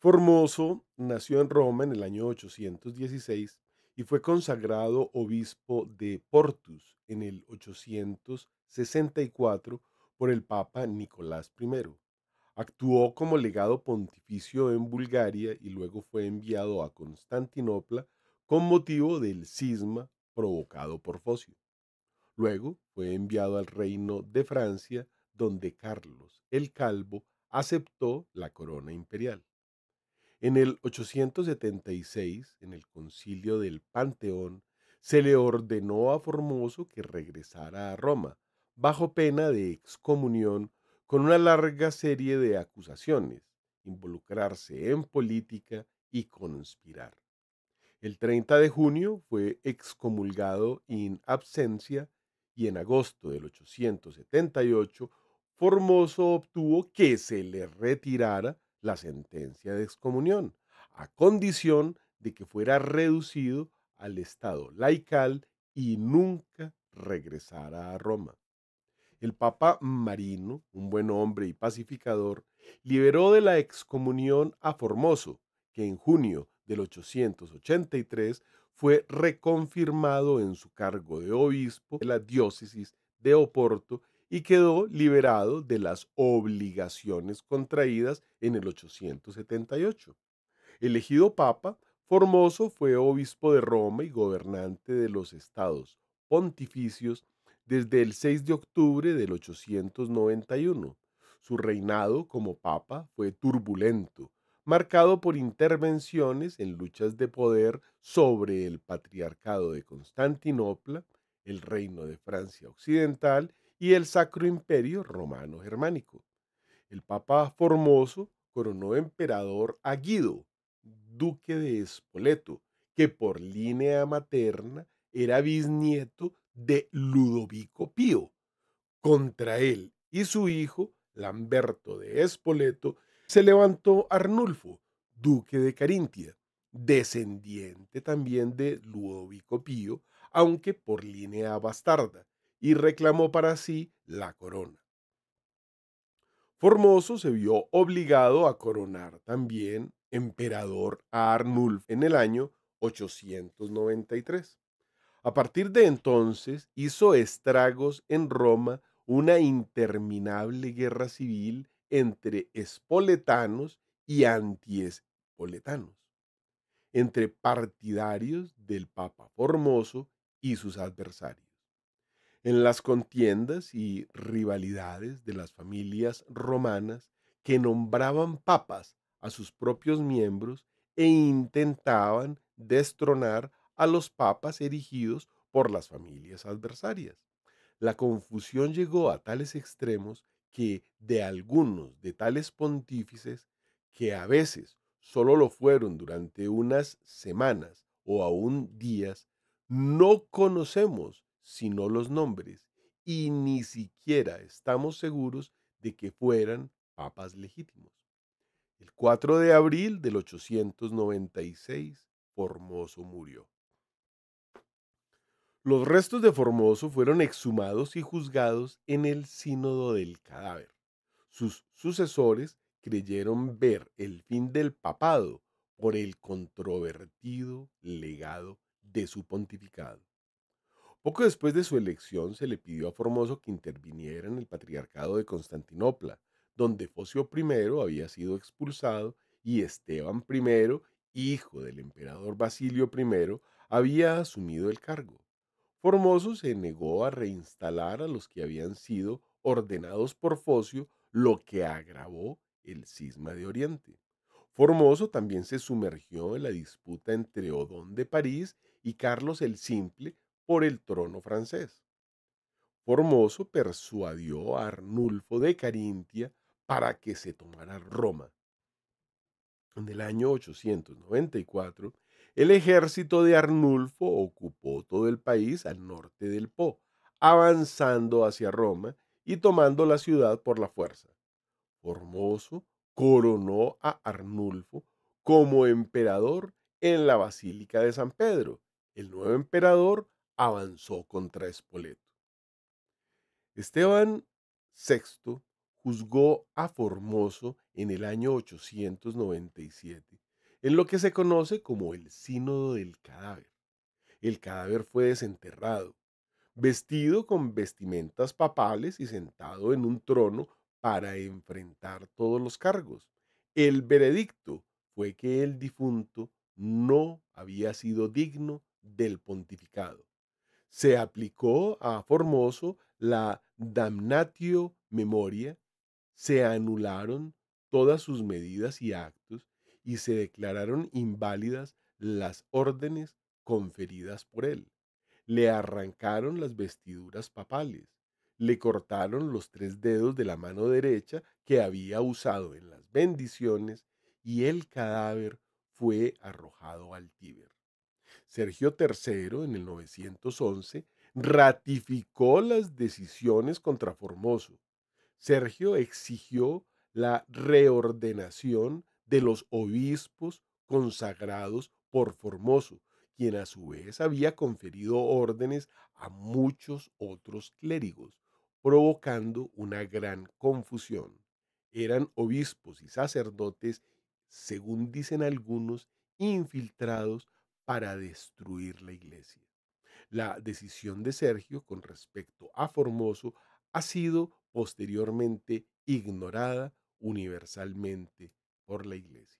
Formoso nació en Roma en el año 816 y fue consagrado obispo de Portus en el 864 por el Papa Nicolás I. Actuó como legado pontificio en Bulgaria y luego fue enviado a Constantinopla con motivo del cisma provocado por Focio. Luego fue enviado al reino de Francia, donde Carlos el Calvo aceptó la corona imperial. En el 876, en el concilio del Panteón, se le ordenó a Formoso que regresara a Roma, bajo pena de excomunión, con una larga serie de acusaciones, involucrarse en política y conspirar. El 30 de junio fue excomulgado in absencia y en agosto del 878 Formoso obtuvo que se le retirara la sentencia de excomunión, a condición de que fuera reducido al estado laical y nunca regresara a Roma. El Papa Marino, un buen hombre y pacificador, liberó de la excomunión a Formoso, que en junio del 883 fue reconfirmado en su cargo de obispo de la diócesis de Oporto y quedó liberado de las obligaciones contraídas en el 878. Elegido papa, Formoso fue obispo de Roma y gobernante de los estados pontificios desde el 6 de octubre del 891. Su reinado como papa fue turbulento, marcado por intervenciones en luchas de poder sobre el patriarcado de Constantinopla, el reino de Francia Occidental y el Sacro Imperio Romano Germánico. El Papa Formoso coronó emperador a Guido, duque de Espoleto, que por línea materna era bisnieto de Ludovico Pío. Contra él y su hijo, Lamberto de Espoleto, se levantó Arnulfo, duque de Carintia, descendiente también de Ludovico Pío, aunque por línea bastarda, y reclamó para sí la corona. Formoso se vio obligado a coronar también emperador a Arnulf en el año 893. A partir de entonces hizo estragos en Roma una interminable guerra civil entre espoletanos y antiespoletanos, entre partidarios del Papa Formoso y sus adversarios en las contiendas y rivalidades de las familias romanas que nombraban papas a sus propios miembros e intentaban destronar a los papas erigidos por las familias adversarias. La confusión llegó a tales extremos que de algunos de tales pontífices, que a veces solo lo fueron durante unas semanas o aún días, no conocemos sino los nombres, y ni siquiera estamos seguros de que fueran papas legítimos. El 4 de abril del 896, Formoso murió. Los restos de Formoso fueron exhumados y juzgados en el sínodo del cadáver. Sus sucesores creyeron ver el fin del papado por el controvertido legado de su pontificado. Poco después de su elección se le pidió a Formoso que interviniera en el patriarcado de Constantinopla, donde Focio I había sido expulsado y Esteban I, hijo del emperador Basilio I, había asumido el cargo. Formoso se negó a reinstalar a los que habían sido ordenados por Focio, lo que agravó el cisma de Oriente. Formoso también se sumergió en la disputa entre Odón de París y Carlos el Simple por el trono francés. Formoso persuadió a Arnulfo de Carintia para que se tomara Roma. En el año 894, el ejército de Arnulfo ocupó todo el país al norte del Po, avanzando hacia Roma y tomando la ciudad por la fuerza. Formoso coronó a Arnulfo como emperador en la Basílica de San Pedro. El nuevo emperador avanzó contra Espoleto. Esteban VI juzgó a Formoso en el año 897, en lo que se conoce como el sínodo del cadáver. El cadáver fue desenterrado, vestido con vestimentas papales y sentado en un trono para enfrentar todos los cargos. El veredicto fue que el difunto no había sido digno del pontificado se aplicó a Formoso la damnatio memoria, se anularon todas sus medidas y actos y se declararon inválidas las órdenes conferidas por él. Le arrancaron las vestiduras papales, le cortaron los tres dedos de la mano derecha que había usado en las bendiciones y el cadáver fue arrojado al Tíber. Sergio III, en el 911, ratificó las decisiones contra Formoso. Sergio exigió la reordenación de los obispos consagrados por Formoso, quien a su vez había conferido órdenes a muchos otros clérigos, provocando una gran confusión. Eran obispos y sacerdotes, según dicen algunos, infiltrados para destruir la iglesia. La decisión de Sergio con respecto a Formoso ha sido posteriormente ignorada universalmente por la iglesia.